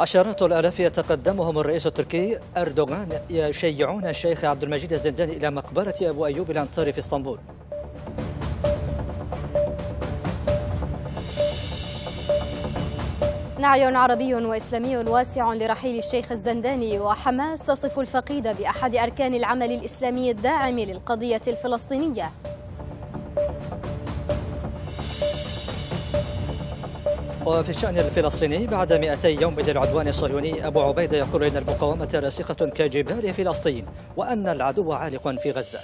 عشرات الآلاف يتقدمهم الرئيس التركي أردوغان يشيعون الشيخ عبد المجيد الزنداني إلى مقبرة أبو أيوب الأنصاري في اسطنبول نعي عربي وإسلامي واسع لرحيل الشيخ الزنداني وحماس تصف الفقيد بأحد أركان العمل الإسلامي الداعم للقضية الفلسطينية وفي الشأن الفلسطيني بعد 200 يوم من العدوان الصهيوني أبو عبيدة يقول إن المقاومة راسخة كجبال فلسطين وأن العدو عالق في غزة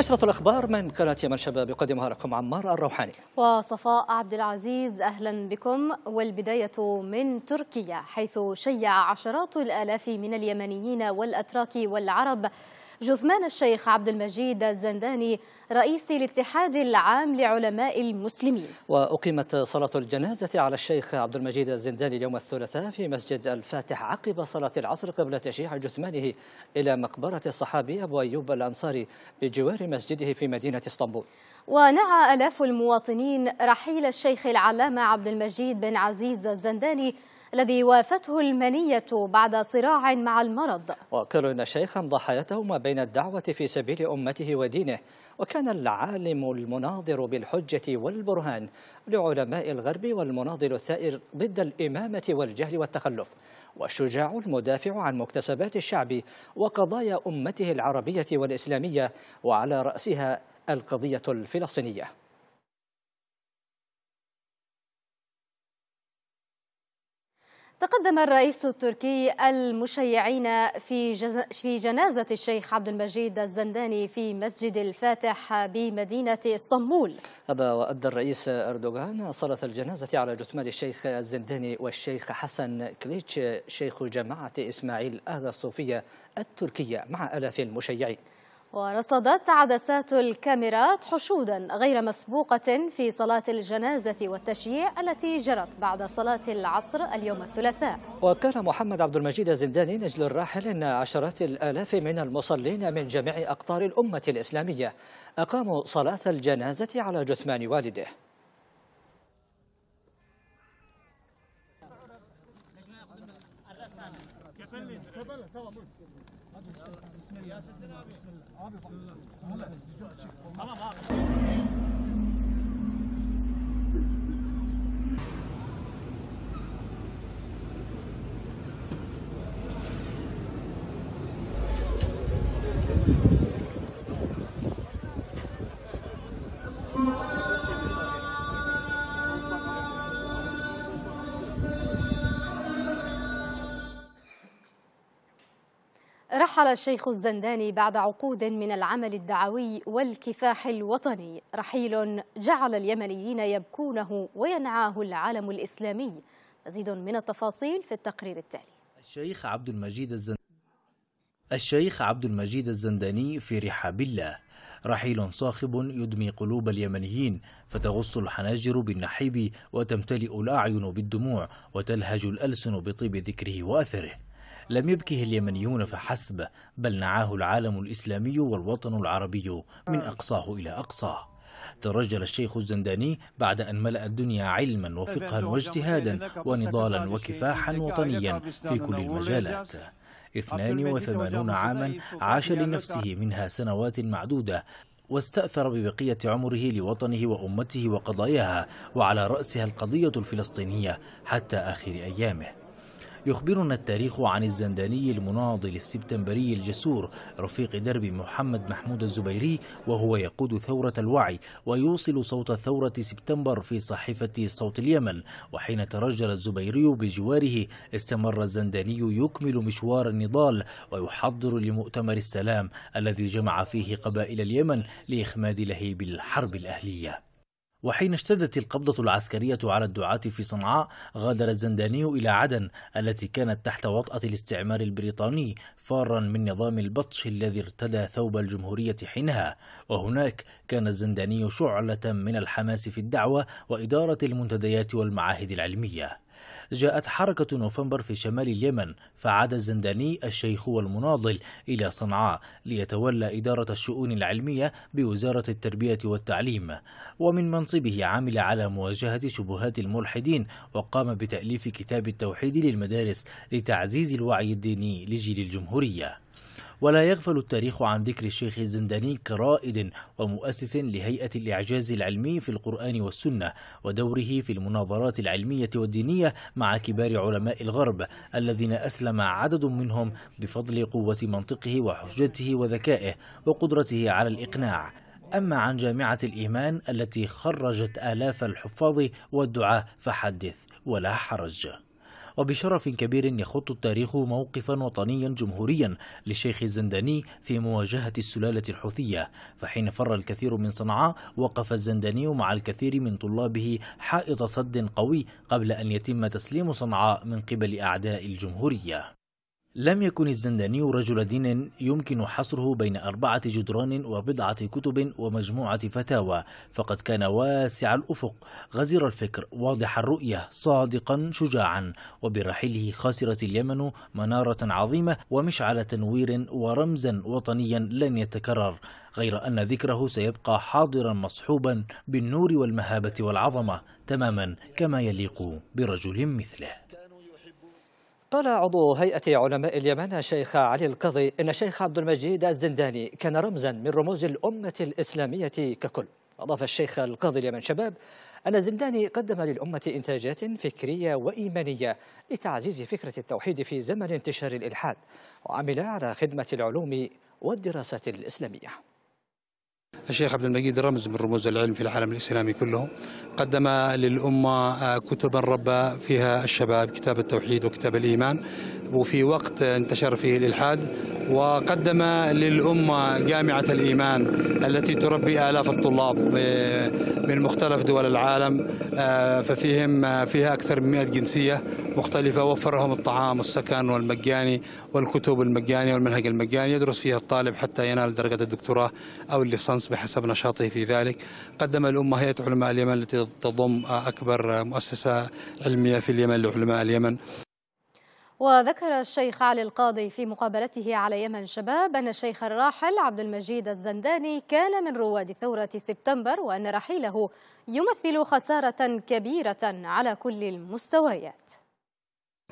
نشرة الأخبار من قناة يمن شباب يقدمها لكم عمار الروحاني وصفاء عبد العزيز أهلا بكم والبداية من تركيا حيث شيع عشرات الآلاف من اليمنيين والأتراك والعرب جثمان الشيخ عبد المجيد الزنداني رئيس الاتحاد العام لعلماء المسلمين وأقيمت صلاة الجنازة على الشيخ عبد المجيد الزنداني اليوم الثلاثاء في مسجد الفاتح عقب صلاة العصر قبل تشييع جثمانه إلى مقبرة الصحابي أبو أيوب الأنصاري بجوار مسجده في مدينة اسطنبول ونعى آلاف المواطنين رحيل الشيخ العلامة عبد المجيد بن عزيز الزنداني الذي وافته المنية بعد صراع مع المرض وكرن شيخا ضحايته ما بين الدعوة في سبيل أمته ودينه وكان العالم المناظر بالحجة والبرهان لعلماء الغرب والمناضل الثائر ضد الإمامة والجهل والتخلف والشجاع المدافع عن مكتسبات الشعب وقضايا أمته العربية والإسلامية وعلى رأسها القضية الفلسطينية تقدم الرئيس التركي المشيعين في في جنازة الشيخ عبد المجيد الزنداني في مسجد الفاتح بمدينة اسطنبول. هذا وأدى الرئيس أردوغان صلاة الجنازة على جثمان الشيخ الزنداني والشيخ حسن كليتش شيخ جماعة إسماعيل أهل الصوفية التركية مع آلاف المشيعين. ورصدت عدسات الكاميرات حشودا غير مسبوقة في صلاة الجنازة والتشييع التي جرت بعد صلاة العصر اليوم الثلاثاء وكان محمد عبد المجيد الزنداني نجل الراحل إن عشرات الآلاف من المصلين من جميع أقطار الأمة الإسلامية أقاموا صلاة الجنازة على جثمان والده Kefenle indir. Kefenle tamam buyur. Hadi. Bismillah. Yasettin abi. Abi bismillah. Bismillah. Yüzü açık. Tamam abi. رحل الشيخ الزنداني بعد عقود من العمل الدعوي والكفاح الوطني رحيل جعل اليمنيين يبكونه وينعاه العالم الإسلامي مزيد من التفاصيل في التقرير التالي الشيخ عبد المجيد الزنداني الشيخ عبد المجيد الزنداني في رحاب الله رحيل صاخب يدمي قلوب اليمنيين فتغص الحناجر بالنحيب وتمتلئ الأعين بالدموع وتلهج الألسن بطيب ذكره وأثره لم يبكه اليمنيون فحسب بل نعاه العالم الإسلامي والوطن العربي من آه. أقصاه إلى أقصاه ترجل الشيخ الزنداني بعد أن ملأ الدنيا علما وفقها واجتهادا ونضالا وكفاحا وطنيا في كل المجالات 82 عاما عاش لنفسه منها سنوات معدودة واستأثر ببقية عمره لوطنه وأمته وقضاياها وعلى رأسها القضية الفلسطينية حتى آخر أيامه يخبرنا التاريخ عن الزنداني المناضل السبتمبري الجسور رفيق درب محمد محمود الزبيري وهو يقود ثورة الوعي ويوصل صوت ثورة سبتمبر في صحيفة صوت اليمن وحين ترجل الزبيري بجواره استمر الزنداني يكمل مشوار النضال ويحضر لمؤتمر السلام الذي جمع فيه قبائل اليمن لإخماد لهيب الحرب الأهلية وحين اشتدت القبضة العسكرية على الدعاة في صنعاء غادر الزنداني إلى عدن التي كانت تحت وطأة الاستعمار البريطاني فارا من نظام البطش الذي ارتدى ثوب الجمهورية حينها وهناك كان الزنداني شعلة من الحماس في الدعوة وإدارة المنتديات والمعاهد العلمية جاءت حركة نوفمبر في شمال اليمن فعاد الزنداني الشيخ والمناضل إلى صنعاء ليتولى إدارة الشؤون العلمية بوزارة التربية والتعليم ومن منصبه عمل على مواجهة شبهات الملحدين وقام بتأليف كتاب التوحيد للمدارس لتعزيز الوعي الديني لجيل الجمهورية ولا يغفل التاريخ عن ذكر الشيخ الزنداني كرائد ومؤسس لهيئة الإعجاز العلمي في القرآن والسنة ودوره في المناظرات العلمية والدينية مع كبار علماء الغرب الذين أسلم عدد منهم بفضل قوة منطقه وحجته وذكائه وقدرته على الإقناع أما عن جامعة الإيمان التي خرجت آلاف الحفاظ والدعاء فحدث ولا حرج وبشرف كبير يخط التاريخ موقفا وطنيا جمهوريا للشيخ الزنداني في مواجهة السلالة الحوثية فحين فر الكثير من صنعاء وقف الزنداني مع الكثير من طلابه حائط صد قوي قبل أن يتم تسليم صنعاء من قبل أعداء الجمهورية لم يكن الزنداني رجل دين يمكن حصره بين أربعة جدران وبضعة كتب ومجموعة فتاوى فقد كان واسع الأفق غزير الفكر واضح الرؤية صادقا شجاعا وبرحيله خاسرة اليمن منارة عظيمة ومشعل تنوير ورمزا وطنيا لن يتكرر غير أن ذكره سيبقى حاضرا مصحوبا بالنور والمهابة والعظمة تماما كما يليق برجل مثله قال عضو هيئة علماء اليمن الشيخ علي القضي إن الشيخ عبد المجيد الزنداني كان رمزا من رموز الأمة الإسلامية ككل أضاف الشيخ القاضي اليمن شباب أن الزنداني قدم للأمة إنتاجات فكرية وإيمانية لتعزيز فكرة التوحيد في زمن انتشار الإلحاد وعمل على خدمة العلوم والدراسات الإسلامية الشيخ عبد المجيد رمز من رموز العلم في العالم الإسلامي كله قدم للأمة كتبا ربى فيها الشباب كتاب التوحيد وكتاب الإيمان وفي وقت انتشر فيه الإلحاد وقدم للأمة جامعة الإيمان التي تربي آلاف الطلاب من مختلف دول العالم ففيهم فيها أكثر من 100 جنسية مختلفة وفرهم الطعام والسكن والمجاني والكتب المجانية والمنهج المجاني يدرس فيها الطالب حتى ينال درجة الدكتوراه أو الليسانس حسب نشاطه في ذلك قدم الأمة هيئة علماء اليمن التي تضم أكبر مؤسسة علمية في اليمن لعلماء اليمن وذكر الشيخ علي القاضي في مقابلته على يمن شباب أن الشيخ الراحل عبد المجيد الزنداني كان من رواد ثورة سبتمبر وأن رحيله يمثل خسارة كبيرة على كل المستويات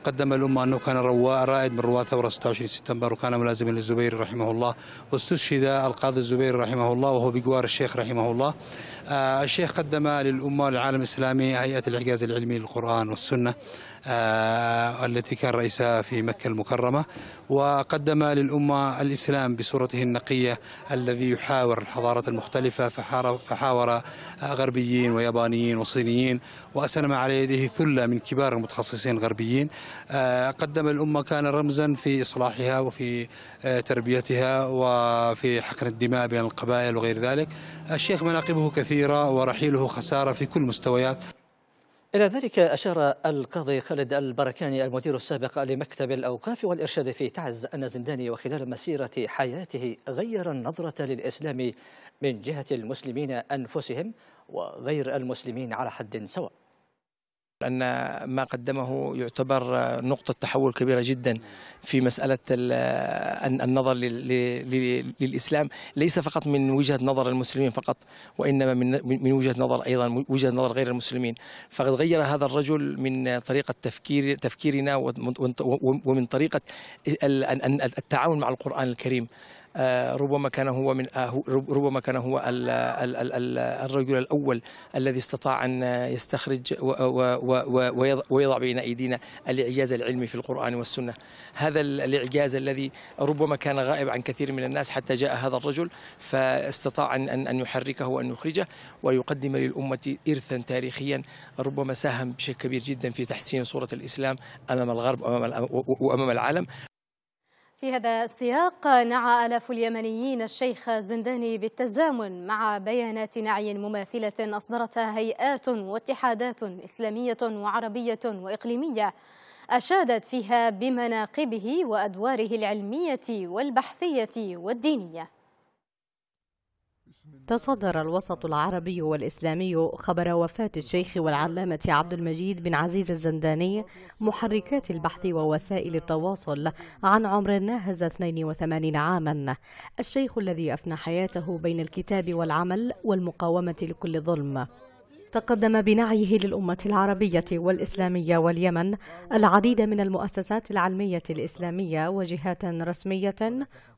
قدم الأمة أنه كان رواء رائد من رواة ثورة 26 سبتمبر وكان ملازما للزبير رحمه الله واستشهد القاضي الزبير رحمه الله وهو بجوار الشيخ رحمه الله آه، الشيخ قدم للأمة العالم الإسلامي هيئة الإعجاز العلمي للقرآن والسنة آه، التي كان رئيسها في مكة المكرمة وقدم للأمة الإسلام بصورته النقية الذي يحاور الحضارات المختلفة فحاور آه، غربيين ويابانيين وصينيين وأسلم على يده ثلة من كبار المتخصصين الغربيين آه، قدم الأمة كان رمزا في إصلاحها وفي تربيتها وفي حقن الدماء بين القبائل وغير ذلك الشيخ مناقبه كثيرة ورحيله خسارة في كل مستويات إلى ذلك أشار القاضي خالد البركاني المدير السابق لمكتب الأوقاف والإرشاد في تعز أن زنداني وخلال مسيرة حياته غير النظرة للإسلام من جهة المسلمين أنفسهم وغير المسلمين على حد سواء أن ما قدمه يعتبر نقطة تحول كبيرة جدا في مسألة النظر للإسلام ليس فقط من وجهة نظر المسلمين فقط وإنما من وجهة نظر أيضا وجهة نظر غير المسلمين فقد غير هذا الرجل من طريقة تفكير تفكيرنا ومن طريقة التعامل مع القرآن الكريم آه، ربما كان هو من آه، ربما كان هو الرجل الاول الذي استطاع ان يستخرج ويضع بين ايدينا الاعجاز العلمي في القران والسنه هذا الاعجاز الذي ربما كان غائب عن كثير من الناس حتى جاء هذا الرجل فاستطاع ان ان يحركه وان يخرجه ويقدم للامه ارثا تاريخيا ربما ساهم بشكل كبير جدا في تحسين صوره الاسلام امام الغرب وامام العالم في هذا السياق نعى آلاف اليمنيين الشيخ زنداني بالتزامن مع بيانات نعي مماثلة أصدرتها هيئات واتحادات إسلامية وعربية وإقليمية أشادت فيها بمناقبه وأدواره العلمية والبحثية والدينية تصدر الوسط العربي والإسلامي خبر وفاة الشيخ والعلامة عبد المجيد بن عزيز الزنداني محركات البحث ووسائل التواصل عن عمر ناهز 82 عاما الشيخ الذي أفنى حياته بين الكتاب والعمل والمقاومة لكل ظلم تقدم بنعيه للأمة العربية والإسلامية واليمن العديد من المؤسسات العلمية الإسلامية وجهات رسمية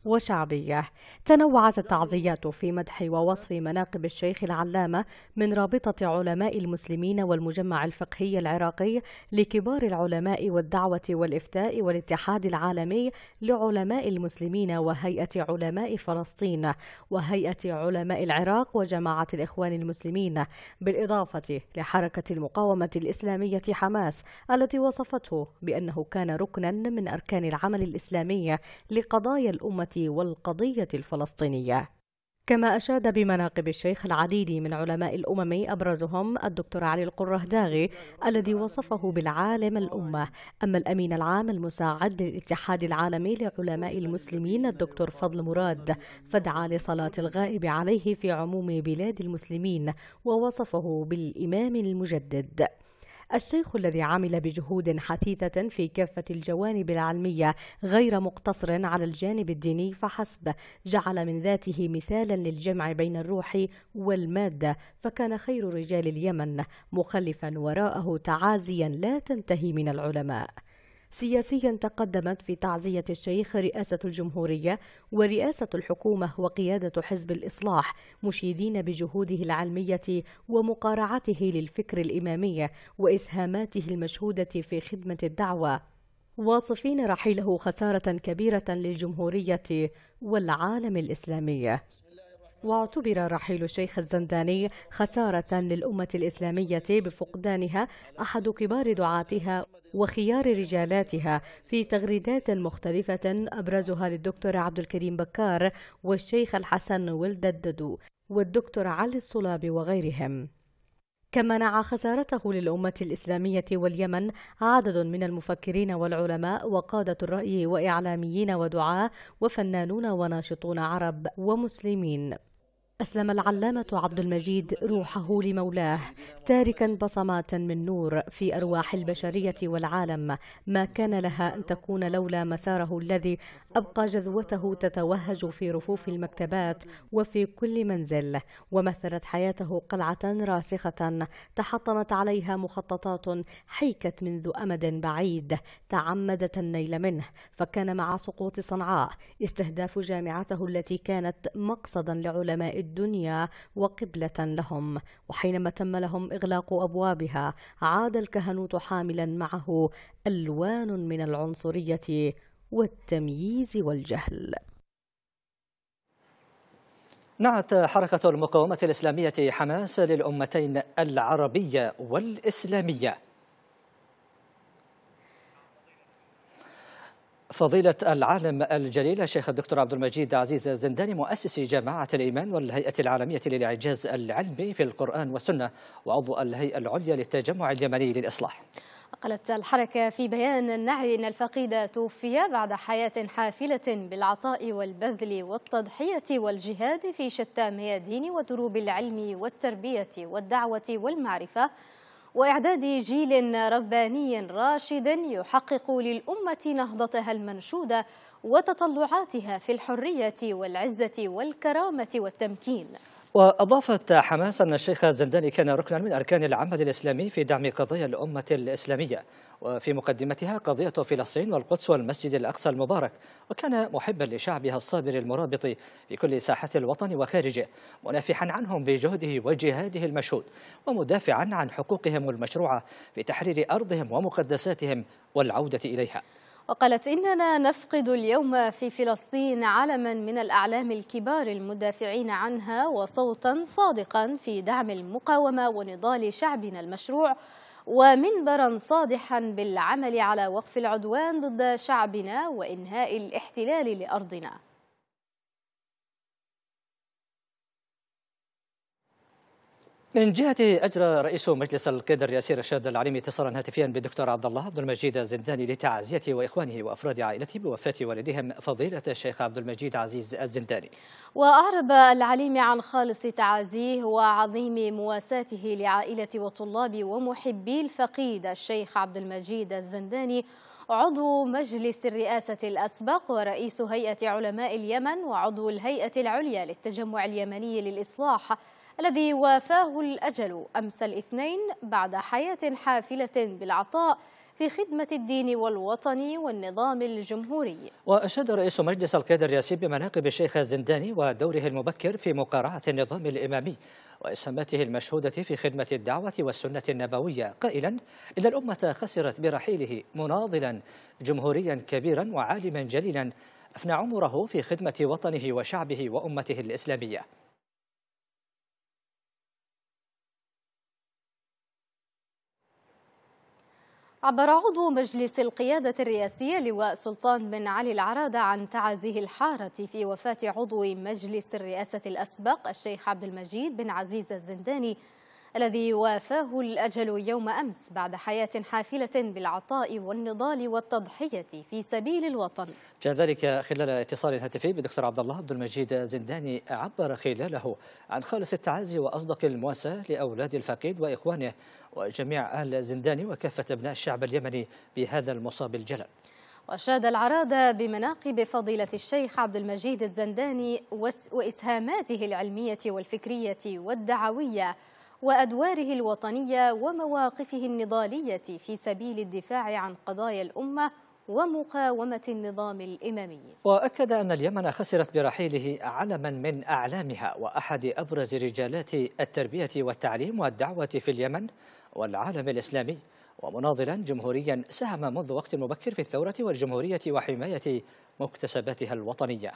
وشعبية تنوعت التعزيات في مدح ووصف مناقب الشيخ العلامة من رابطة علماء المسلمين والمجمع الفقهي العراقي لكبار العلماء والدعوة والإفتاء والاتحاد العالمي لعلماء المسلمين وهيئة علماء فلسطين وهيئة علماء العراق وجماعة الإخوان المسلمين بالإضافة بالإضافة لحركة المقاومة الإسلامية حماس التي وصفته بأنه كان ركنا من أركان العمل الإسلامي لقضايا الأمة والقضية الفلسطينية كما أشاد بمناقب الشيخ العديد من علماء الأمم أبرزهم الدكتور علي القرهداغي الذي وصفه بالعالم الأمة أما الأمين العام المساعد للاتحاد العالمي لعلماء المسلمين الدكتور فضل مراد فدعا لصلاة الغائب عليه في عموم بلاد المسلمين ووصفه بالإمام المجدد الشيخ الذي عمل بجهود حثيثة في كافة الجوانب العلمية غير مقتصر على الجانب الديني فحسب جعل من ذاته مثالا للجمع بين الروح والمادة فكان خير رجال اليمن مخلفا وراءه تعازيا لا تنتهي من العلماء سياسيا تقدمت في تعزية الشيخ رئاسة الجمهورية ورئاسة الحكومة وقيادة حزب الإصلاح مشيدين بجهوده العلمية ومقارعته للفكر الإمامي وإسهاماته المشهودة في خدمة الدعوة واصفين رحيله خسارة كبيرة للجمهورية والعالم الإسلامي واعتبر رحيل الشيخ الزنداني خسارة للأمة الإسلامية بفقدانها أحد كبار دعاتها وخيار رجالاتها في تغريدات مختلفة أبرزها للدكتور عبد الكريم بكار والشيخ الحسن ولد الددو والدكتور علي الصلابي وغيرهم كما نعى خسارته للأمة الإسلامية واليمن عدد من المفكرين والعلماء وقادة الرأي وإعلاميين ودعاة وفنانون وناشطون عرب ومسلمين أسلم العلامة عبد المجيد روحه لمولاه تاركا بصمات من نور في أرواح البشرية والعالم ما كان لها أن تكون لولا مساره الذي أبقى جذوته تتوهج في رفوف المكتبات وفي كل منزل ومثلت حياته قلعة راسخة تحطمت عليها مخططات حيكت منذ أمد بعيد تعمدت النيل منه فكان مع سقوط صنعاء استهداف جامعته التي كانت مقصدا لعلماء الدنيا وقبلة لهم وحينما تم لهم إغلاق أبوابها عاد الكهنوت حاملا معه ألوان من العنصرية والتمييز والجهل نعت حركة المقاومة الإسلامية حماس للأمتين العربية والإسلامية فضيلة العالم الجليل الشيخ الدكتور عبد المجيد عزيز الزنداني مؤسس جماعة الإيمان والهيئة العالمية للإعجاز العلمي في القرآن والسنة وعضو الهيئة العليا للتجمع اليمني للإصلاح قالت الحركة في بيان النعي أن الفقيد توفي بعد حياة حافلة بالعطاء والبذل والتضحية والجهاد في شتى ميادين ودروب العلم والتربية والدعوة والمعرفة وإعداد جيل رباني راشد يحقق للأمة نهضتها المنشودة وتطلعاتها في الحرية والعزة والكرامة والتمكين وأضافت حماس أن الشيخ الزلداني كان ركنا من أركان العمل الإسلامي في دعم قضايا الأمة الإسلامية وفي مقدمتها قضية فلسطين والقدس والمسجد الأقصى المبارك وكان محبا لشعبها الصابر المرابط في كل ساحات الوطن وخارجه منافحا عنهم بجهده وجهاده المشهود ومدافعا عن حقوقهم المشروعة في تحرير أرضهم ومقدساتهم والعودة إليها وقالت إننا نفقد اليوم في فلسطين علما من الأعلام الكبار المدافعين عنها وصوتا صادقا في دعم المقاومة ونضال شعبنا المشروع ومنبرا صادحا بالعمل على وقف العدوان ضد شعبنا وإنهاء الاحتلال لأرضنا من جهته أجرى رئيس مجلس القدر ياسر الشاد العليمي اتصالا هاتفيا بالدكتور عبد الله عبد المجيد الزنداني لتعزيته وإخوانه وأفراد عائلته بوفاة والدهم فضيلة الشيخ عبد المجيد عزيز الزنداني. وأعرب العليمي عن خالص تعازيه وعظيم مواساته لعائلة وطلاب ومحبي الفقيد الشيخ عبد المجيد الزنداني عضو مجلس الرئاسة الأسبق ورئيس هيئة علماء اليمن وعضو الهيئة العليا للتجمع اليمني للإصلاح الذي وافاه الأجل أمس الاثنين بعد حياة حافلة بالعطاء في خدمة الدين والوطن والنظام الجمهوري وأشاد رئيس مجلس القيادة الرئاسي بمناقب الشيخ الزنداني ودوره المبكر في مقارعة النظام الإمامي وإسهاماته المشهودة في خدمة الدعوة والسنة النبوية قائلا إن الأمة خسرت برحيله مناضلا جمهوريا كبيرا وعالما جليلا أفنى عمره في خدمة وطنه وشعبه وأمته الإسلامية عبر عضو مجلس القيادة الرئاسية لواء سلطان بن علي العرادة عن تعازيه الحارة في وفاة عضو مجلس الرئاسة الأسبق الشيخ عبد المجيد بن عزيز الزنداني الذي وافاه الأجل يوم أمس بعد حياة حافلة بالعطاء والنضال والتضحية في سبيل الوطن جاء ذلك خلال اتصال هاتفي بالدكتور عبد الله عبد المجيد زنداني عبر خلاله عن خالص التعازي وأصدق المواساة لأولاد الفقيد وإخوانه وجميع أهل زنداني وكافة أبناء الشعب اليمني بهذا المصاب الجلل وأشاد العرادة بمناقب فضيلة الشيخ عبد المجيد الزنداني وإسهاماته العلمية والفكرية والدعوية وأدواره الوطنية ومواقفه النضالية في سبيل الدفاع عن قضايا الأمة ومقاومة النظام الإمامي وأكد أن اليمن خسرت برحيله علما من أعلامها وأحد أبرز رجالات التربية والتعليم والدعوة في اليمن والعالم الإسلامي ومناضلا جمهوريا ساهم منذ وقت مبكر في الثورة والجمهورية وحماية مكتسباتها الوطنية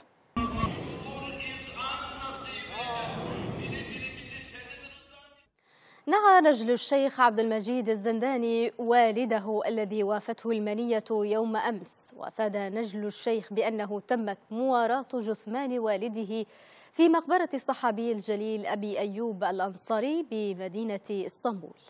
نعى نجل الشيخ عبد المجيد الزنداني والده الذي وافته المنية يوم أمس وفاد نجل الشيخ بأنه تمت مواراة جثمان والده في مقبرة الصحابي الجليل أبي أيوب الأنصاري بمدينة اسطنبول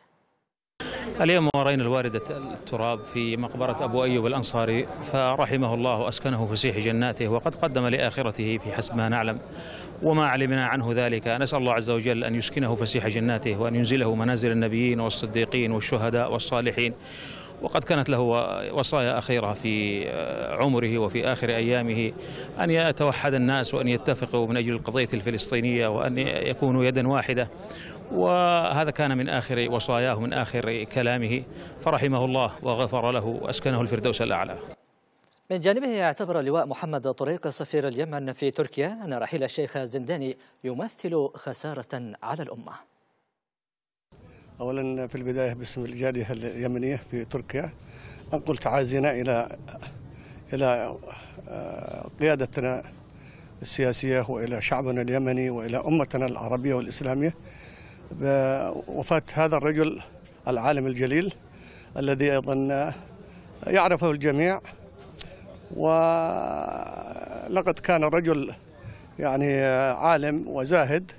اليوم ورينا الواردة التراب في مقبرة أبو أيوب الأنصاري فرحمه الله وأسكنه فسيح جناته وقد قدم لآخرته في حسب ما نعلم وما علمنا عنه ذلك نسأل الله عز وجل أن يسكنه فسيح جناته وأن ينزله منازل النبيين والصديقين والشهداء والصالحين وقد كانت له وصايا أخيرة في عمره وفي آخر أيامه أن يتوحد الناس وأن يتفقوا من أجل القضية الفلسطينية وأن يكونوا يدا واحدة وهذا كان من آخر وصاياه من آخر كلامه فرحمه الله وغفر له وأسكنه الفردوس الأعلى من جانبه اعتبر لواء محمد طريق سفير اليمن في تركيا أن رحيل الشيخ زنداني يمثل خسارة على الأمة أولا في البداية باسم الجالية اليمنية في تركيا أقول تعازينا إلى إلى آه، قيادتنا السياسية وإلى شعبنا اليمني وإلى أمتنا العربية والإسلامية بوفاة هذا الرجل العالم الجليل الذي أيضا يعرفه الجميع ولقد كان الرجل يعني عالم وزاهد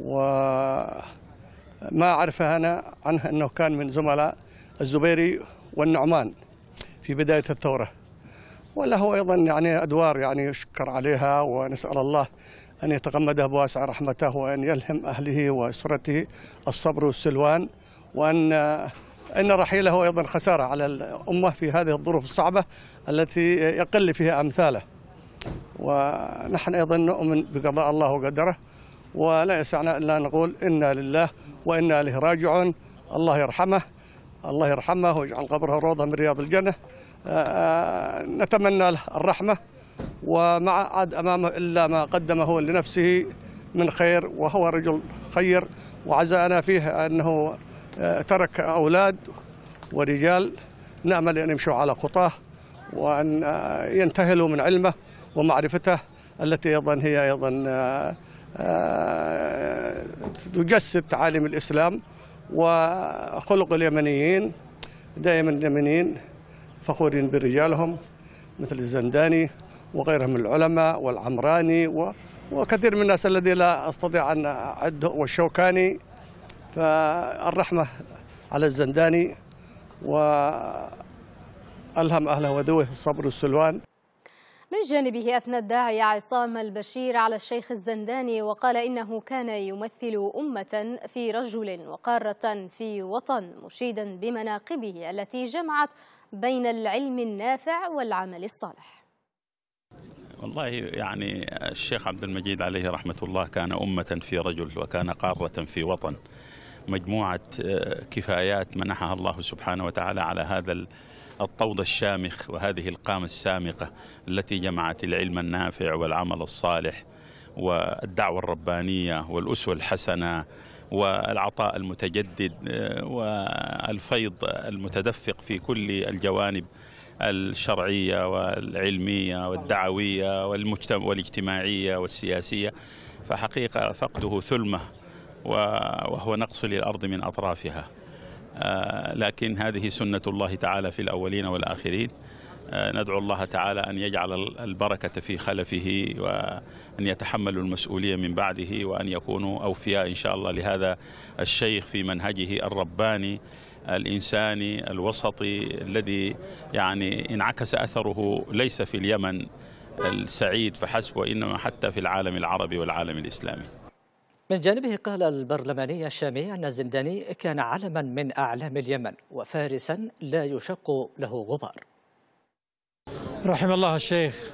وما أعرفه أنا عنه أنه كان من زملاء الزبيري والنعمان في بداية الثورة وله أيضا يعني أدوار يعني يشكر عليها ونسأل الله أن يتغمده بواسع رحمته وأن يلهم أهله وأسرته الصبر والسلوان وأن إن رحيله أيضا خسارة على الأمة في هذه الظروف الصعبة التي يقل فيها أمثاله ونحن أيضا نؤمن بقضاء الله وقدره ولا يسعنا إلا نقول إنا لله وإنا إليه راجعون الله يرحمه الله يرحمه ويجعل قبره روضة من رياض الجنة آه، آه، نتمنى له الرحمة وما عاد أمامه إلا ما قدمه لنفسه من خير وهو رجل خير وعزانا فيه أنه آه، ترك أولاد ورجال نأمل أن يمشوا على خطاه وأن آه، ينتهلوا من علمه ومعرفته التي أيضا هي أيضا آه، تجسد تعاليم الإسلام وخلق اليمنيين دائما اليمنيين فخورين برجالهم مثل الزنداني وغيرهم من العلماء والعمراني وكثير من الناس الذي لا أستطيع أن أعده والشوكاني فالرحمة على الزنداني وألهم أهله وذويه الصبر والسلوان من جانبه أثنى الداعي عصام البشير على الشيخ الزنداني وقال إنه كان يمثل أمة في رجل وقارة في وطن مشيدا بمناقبه التي جمعت بين العلم النافع والعمل الصالح والله يعني الشيخ عبد المجيد عليه رحمة الله كان أمة في رجل وكان قارة في وطن مجموعة آه، كفايات منحها الله سبحانه وتعالى على هذا الطود الشامخ وهذه القامة السامقة التي جمعت العلم النافع والعمل الصالح والدعوة الربانية والأسوة الحسنة والعطاء المتجدد آه، والفيض المتدفق في كل الجوانب الشرعية والعلمية والدعوية والمجتمع والاجتماعية والسياسية فحقيقة فقده ثلمة وهو نقص للأرض من أطرافها آه، لكن هذه سنة الله تعالى في الأولين والآخرين آه، ندعو الله تعالى أن يجعل البركة في خلفه وأن يتحملوا المسؤولية من بعده وأن يكونوا أوفياء إن شاء الله لهذا الشيخ في منهجه الرباني الإنساني الوسطي الذي يعني انعكس أثره ليس في اليمن السعيد فحسب وإنما حتى في العالم العربي والعالم الإسلامي من جانبه قال البرلماني الشامي أن الزمداني كان علما من أعلام اليمن وفارسا لا يشق له غبار رحم الله الشيخ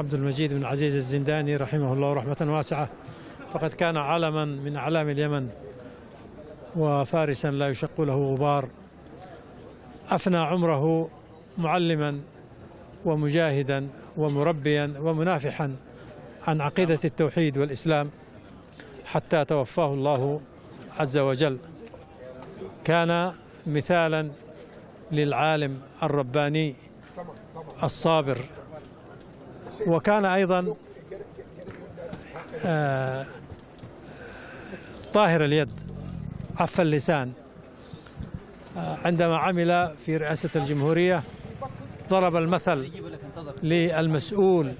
عبد المجيد بن عزيز الزنداني رحمه الله رحمة واسعة فقد كان علما من أعلام اليمن وفارسا لا يشق له غبار أفنى عمره معلما ومجاهدا ومربيا ومنافحا عن عقيدة التوحيد والإسلام حتى توفاه الله عز وجل كان مثالا للعالم الرباني الصابر وكان أيضا آه، طاهر اليد عف اللسان آه، عندما عمل في رئاسة الجمهورية ضرب المثل للمسؤول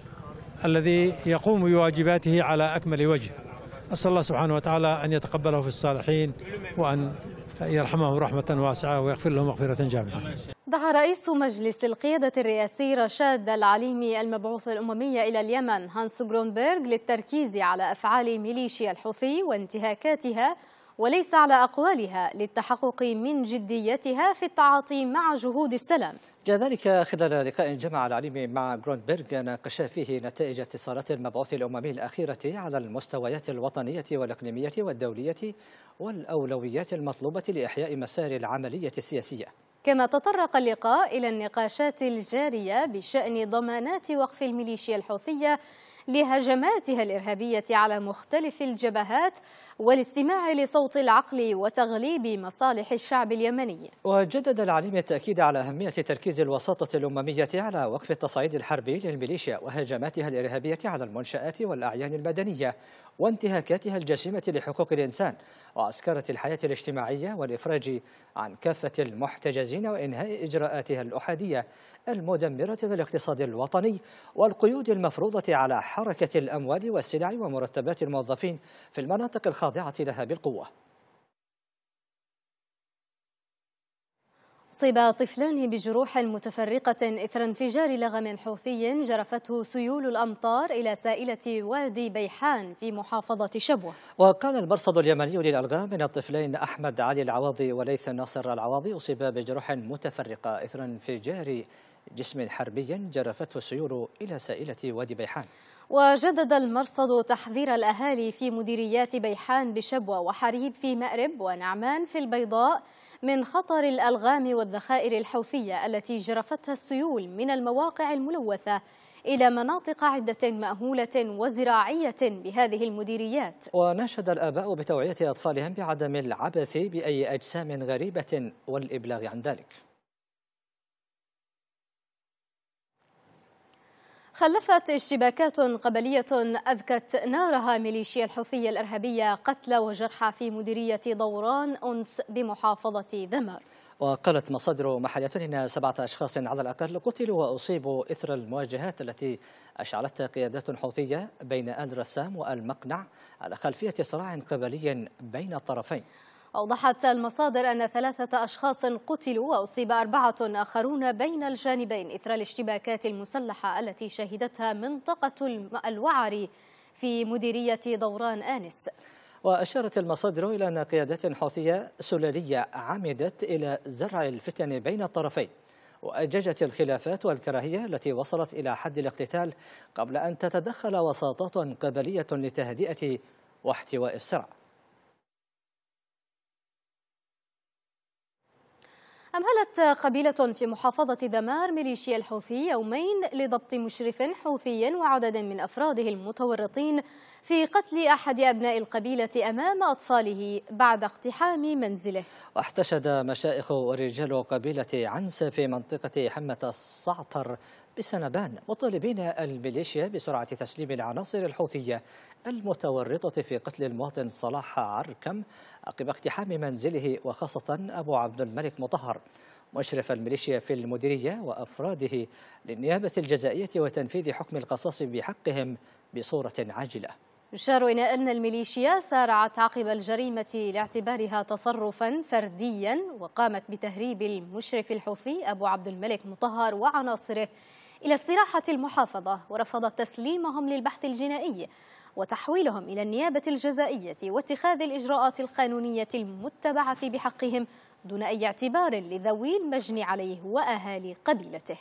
الذي يقوم بواجباته على أكمل وجه أسأل الله سبحانه وتعالى أن يتقبله في الصالحين وأن يرحمه رحمة واسعة ويغفر له مغفرة جامعة دعا رئيس مجلس القيادة الرئاسي رشاد العليمي المبعوث الأممي إلى اليمن هانس جرونبرغ للتركيز على أفعال ميليشيا الحوثي وانتهاكاتها وليس على أقوالها للتحقق من جديتها في التعاطي مع جهود السلام ذلك خلال لقاء جمع العليم مع جروندبرغ ناقش فيه نتائج اتصالات المبعوث الأممي الأخيرة على المستويات الوطنية والإقليمية والدولية والأولويات المطلوبة لإحياء مسار العملية السياسية كما تطرق اللقاء إلى النقاشات الجارية بشأن ضمانات وقف الميليشيا الحوثية لهجماتها الإرهابية على مختلف الجبهات والاستماع لصوت العقل وتغليب مصالح الشعب اليمني وجدد العليم التأكيد على أهمية تركيز الوساطة الأممية على وقف التصعيد الحربي للميليشيا وهجماتها الإرهابية على المنشآت والأعيان المدنية وانتهاكاتها الجسيمة لحقوق الإنسان وعسكرة الحياة الاجتماعية والإفراج عن كافة المحتجزين وإنهاء إجراءاتها الأحادية المدمرة للاقتصاد الوطني والقيود المفروضة على حركة الأموال والسلع ومرتبات الموظفين في المناطق الخاضعة لها بالقوة أصيب طفلان بجروح متفرقة إثر انفجار لغم حوثي جرفته سيول الأمطار إلى سائلة وادي بيحان في محافظة شبوة وقال المرصد اليمني للألغام أن الطفلين أحمد علي العواضي وليث ناصر العواضي أصيب بجروح متفرقة إثر انفجار جسم حربي جرفته سيول إلى سائلة وادي بيحان وجدد المرصد تحذير الأهالي في مديريات بيحان بشبوة وحريب في مأرب ونعمان في البيضاء من خطر الألغام والذخائر الحوثية التي جرفتها السيول من المواقع الملوثة إلى مناطق عدة مأهولة وزراعية بهذه المديريات وناشد الآباء بتوعية أطفالهم بعدم العبث بأي أجسام غريبة والإبلاغ عن ذلك خلفت اشتباكات قبلية أذكت نارها ميليشيا الحوثية الإرهابية قتلى وجرحى في مديرية دوران أنس بمحافظة ذمر وقالت مصادر محلية إن سبعة أشخاص على الأقل قتلوا وأصيبوا إثر المواجهات التي أشعلتها قيادات حوثية بين آل رسام والمقنع على خلفية صراع قبلي بين الطرفين أوضحت المصادر أن ثلاثة أشخاص قتلوا وأصيب أربعة آخرون بين الجانبين إثر الاشتباكات المسلحة التي شهدتها منطقة الوعري في مديرية دوران آنس وأشارت المصادر إلى أن قيادات حوثية سلالية عمدت إلى زرع الفتن بين الطرفين وأججت الخلافات والكراهية التي وصلت إلى حد الاقتتال قبل أن تتدخل وساطات قبلية لتهدئة واحتواء السرعه أمهلت قبيلة في محافظة دمار ميليشيا الحوثي يومين لضبط مشرف حوثي وعدد من أفراده المتورطين في قتل أحد أبناء القبيلة أمام أطفاله بعد اقتحام منزله واحتشد مشائخ ورجال قبيلة عنس في منطقة حمة الصعتر بسنبان مطالبين الميليشيا بسرعة تسليم العناصر الحوثية المتورطة في قتل المواطن صلاح عركم عقب اقتحام منزله وخاصة أبو عبد الملك مطهر مشرف الميليشيا في المديرية وأفراده للنيابة الجزائية وتنفيذ حكم القصاص بحقهم بصورة عاجلة يشار إلى أن الميليشيا سارعت عقب الجريمة لاعتبارها تصرفا فرديا وقامت بتهريب المشرف الحوثي أبو عبد الملك مطهر وعناصره إلى استراحة المحافظة ورفض تسليمهم للبحث الجنائي وتحويلهم إلى النيابة الجزائية واتخاذ الإجراءات القانونية المتبعة بحقهم دون أي اعتبار لذوي المجني عليه وأهالي قبيلته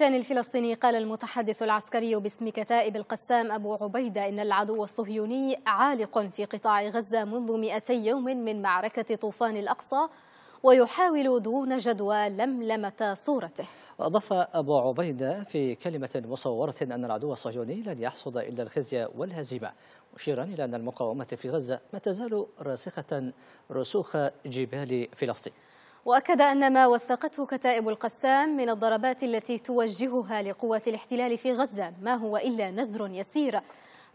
الشان الفلسطيني قال المتحدث العسكري باسم كتائب القسام أبو عبيدة إن العدو الصهيوني عالق في قطاع غزة منذ 200 يوم من معركة طوفان الأقصى ويحاول دون جدوى لملمة صورته وأضاف أبو عبيدة في كلمة مصورة أن العدو الصهيوني لن يحصد إلا الخزي والهزيمة مشيرا إلى أن المقاومة في غزة ما تزال راسخة رسوخ جبال فلسطين وأكد أن ما وثقته كتائب القسام من الضربات التي توجهها لقوات الاحتلال في غزة ما هو إلا نزر يسير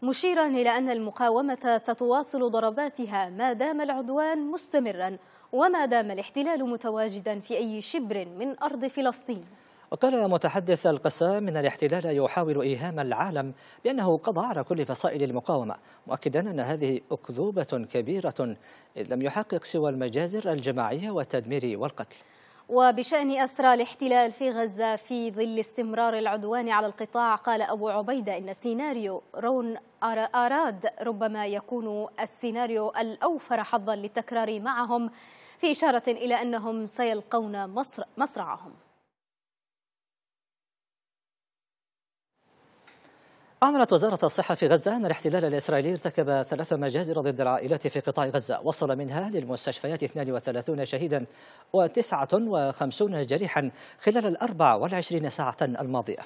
مشيرا إلى أن المقاومة ستواصل ضرباتها ما دام العدوان مستمرا وما دام الاحتلال متواجدا في أي شبر من أرض فلسطين وقال متحدث القسام من الاحتلال يحاول إيهام العالم بأنه قضى على كل فصائل المقاومة مؤكدا أن هذه أكذوبة كبيرة إذ لم يحقق سوى المجازر الجماعية والتدمير والقتل وبشأن أسرى الاحتلال في غزة في ظل استمرار العدوان على القطاع قال أبو عبيدة إن سيناريو رون أراد ربما يكون السيناريو الأوفر حظا للتكرار معهم في إشارة إلى أنهم سيلقون مصر مصرعهم أعلنت وزارة الصحة في غزة أن الاحتلال الإسرائيلي ارتكب ثلاث مجازر ضد العائلات في قطاع غزة وصل منها للمستشفيات 32 شهيدا و59 جريحا خلال الأربع والعشرين ساعة الماضية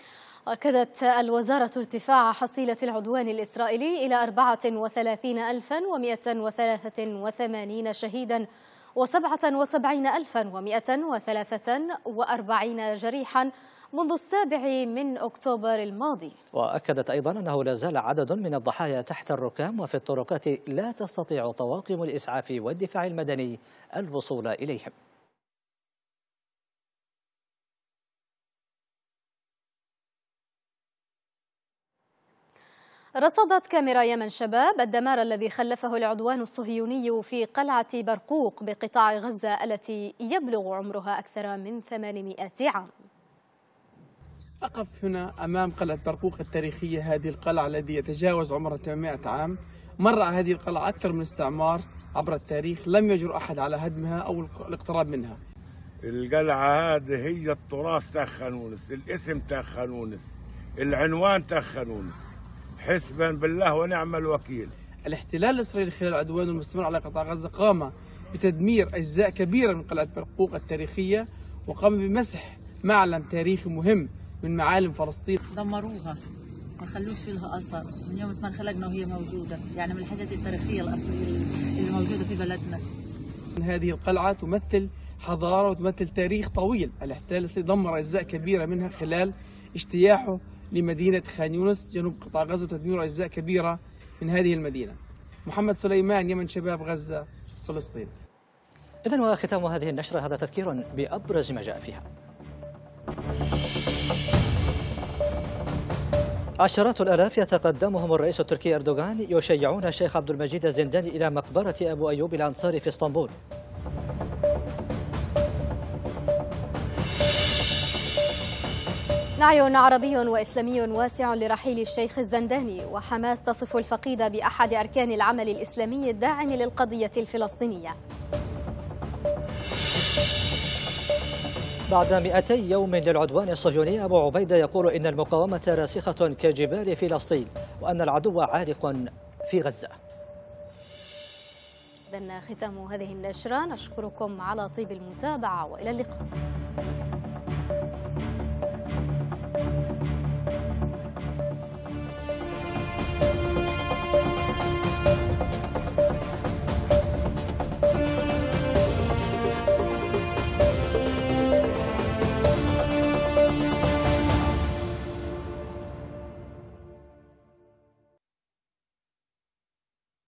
أكدت الوزارة ارتفاع حصيلة العدوان الإسرائيلي إلى 34183 شهيدا 77143 جريحا منذ السابع من أكتوبر الماضي وأكدت أيضا أنه لا زال عدد من الضحايا تحت الركام وفي الطرقات لا تستطيع طواقم الإسعاف والدفاع المدني الوصول إليهم رصدت كاميرا يمن شباب الدمار الذي خلفه العدوان الصهيوني في قلعة برقوق بقطاع غزة التي يبلغ عمرها أكثر من 800 عام أقف هنا أمام قلعة برقوق التاريخية هذه القلعة التي يتجاوز عمرها 800 عام مر على هذه القلعة أكثر من استعمار عبر التاريخ لم يجرؤ أحد على هدمها أو الاقتراب منها القلعة هذه هي التراث تاع الاسم تاع العنوان تاع حسبا بالله ونعم الوكيل الاحتلال الإسرائيلي خلال عدوانه المستمر على قطاع غزة قام بتدمير أجزاء كبيرة من قلعة برقوق التاريخية وقام بمسح معلم تاريخي مهم من معالم فلسطين دمروها ما خلوش فيها لها اثر من يوم ما انخلقنا وهي موجوده يعني من الحاجات التاريخيه الاصليه اللي موجوده في بلدنا هذه القلعة تمثل حضارة وتمثل تاريخ طويل الاحتلال دمر أجزاء كبيرة منها خلال اجتياحه لمدينة خان يونس جنوب قطاع غزة وتدمير أجزاء كبيرة من هذه المدينة محمد سليمان يمن شباب غزة فلسطين إذا وختام هذه النشرة هذا تذكير بأبرز ما جاء فيها عشرات الآلاف يتقدمهم الرئيس التركي أردوغان يشيعون الشيخ عبد المجيد الزنداني إلى مقبرة أبو أيوب الأنصاري في اسطنبول نعي عربي وإسلامي واسع لرحيل الشيخ الزنداني وحماس تصف الفقيد بأحد أركان العمل الإسلامي الداعم للقضية الفلسطينية بعد 200 يوم للعدوان الصهيوني أبو عبيدة يقول إن المقاومة راسخة كجبال فلسطين وأن العدو عالق في غزة اذا ختام هذه النشرة نشكركم على طيب المتابعة وإلى اللقاء